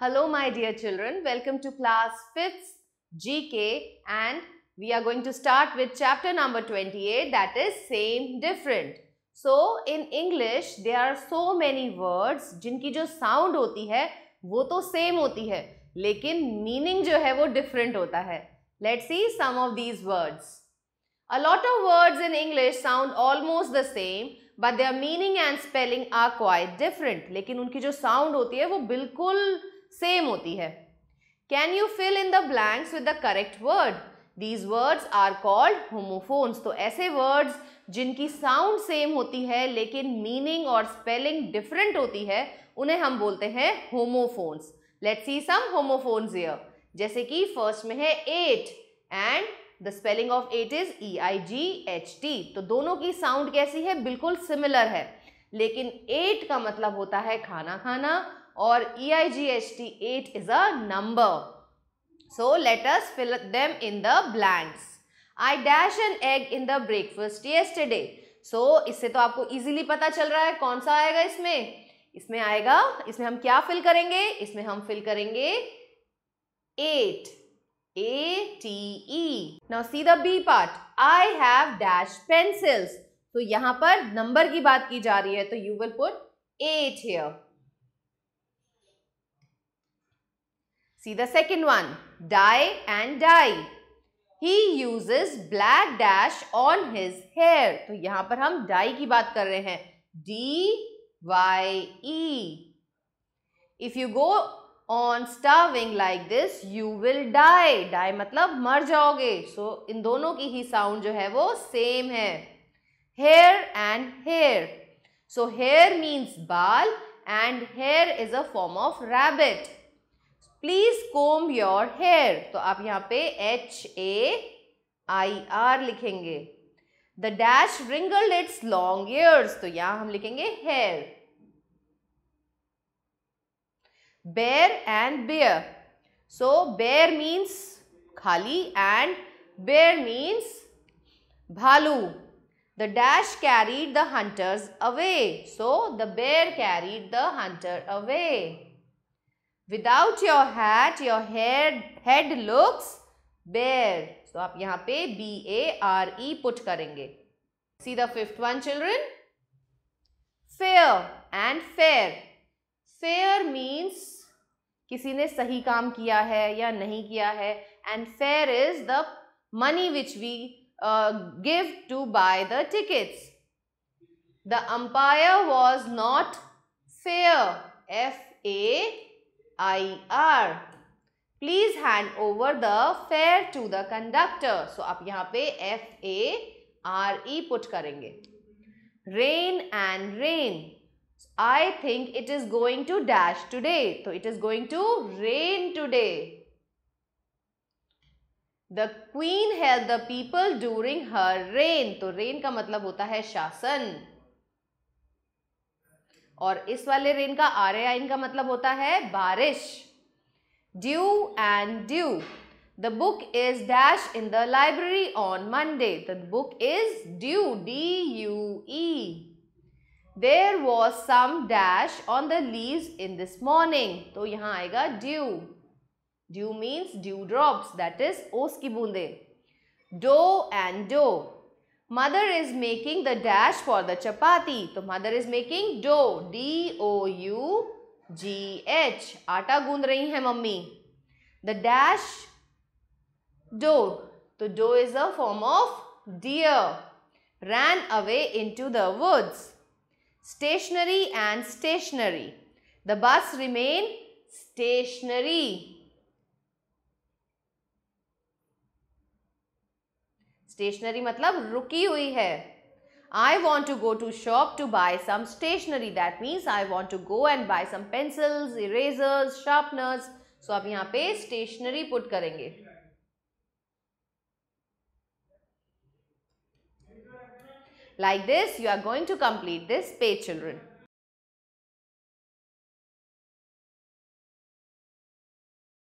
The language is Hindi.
Hello my dear children, welcome to class 5th GK and we are going to start with chapter number 28 that is same different. So in English there are so many words जिनकी जो sound होती है वो तो same होती है लेकिन meaning जो है वो different होता है. Let's see some of these words. A lot of words in English sound almost the same but their meaning and spelling are quite different. लेकिन उनकी जो sound होती है वो बिल्कुल सेम होती है can you fill in the blanks with the correct word these words are called homophones तो ऐसे वर्ड्स जिनकी साउंड सेम होती है लेकिन मीनिंग और स्पेलिंग डिफरेंट होती है उन्हें हम बोलते हैं homophones let's see some homophones here जैसे कि फर्स्ट में है eight and the spelling of eight is E I G H T तो दोनों की साउंड कैसी है बिल्कुल सिमिलर है लेकिन एट का मतलब होता है खाना खाना or e EIGHT 8 is a number. So let us fill them in the blanks I dash an egg in the breakfast yesterday. So इससे तो आपको ईजिली पता चल रहा है कौन सा आएगा इसमें इसमें आएगा इसमें हम क्या फिल करेंगे इसमें हम फिल करेंगे ate A T E now see the B part I have dash pencils तो यहां पर नंबर की बात की जा रही है तो you will put eight here See the second one. Dye and dye. He uses black dash on his hair. तो यहां पर हम dye की बात कर रहे हैं. D Y E. If you go on starving like this, you will die. Die मतलब मर जाओगे. So इन दोनों की ही sound जो है वो same है. Hair and hair. So hair means बाल and hair is a form of rabbit. Please comb your hair तो आप यहाँ पे एच ए आई आर लिखेंगे the dash wriggled its long ears तो यहां हम लिखेंगे हेयर बेर एंड बेयर सो बेर मीन्स खाली एंड बेर मीन्स भालू the dash carried the hunters away so the bear carried the hunter away without your hat your head head looks bare तो आप यहाँ पे B A R E put करेंगे see the fifth one children fair and fare fair means किसी ने सही काम किया है या नहीं किया है and fare is the money which we give to buy the tickets the The was not fair F A I R please hand over the fare to the conductor so आप यहाँ पे F A R E put करेंगे rain and reign I think it is going to dash today तो it is going to rain today the queen help the people during her reign तो रेन का मतलब होता है शासन और इस वाले रेन का आर ए आइन का मतलब होता है बारिश dew and due the book is dash in the library on Monday the book is due D U E there was some dash on the leave in this morning तो यहाँ आएगा dew dew means dew drops that is ओस की बूंदे dough and doe mother is making the dash for the chapati. So mother is making dough. D O U G H. आटा gund रही hai mummy. The dash dough. So dough is a form of deer. Ran away into the woods. Stationary and stationary. The bus remained stationary. Stationary मतलब रुकी हुई है I want to go to shop to buy some stationery. That means I want to go and buy some pencils, erasers, sharpeners. So आप यहाँ पे stationery put करेंगे Like this, you are going to complete this page, children.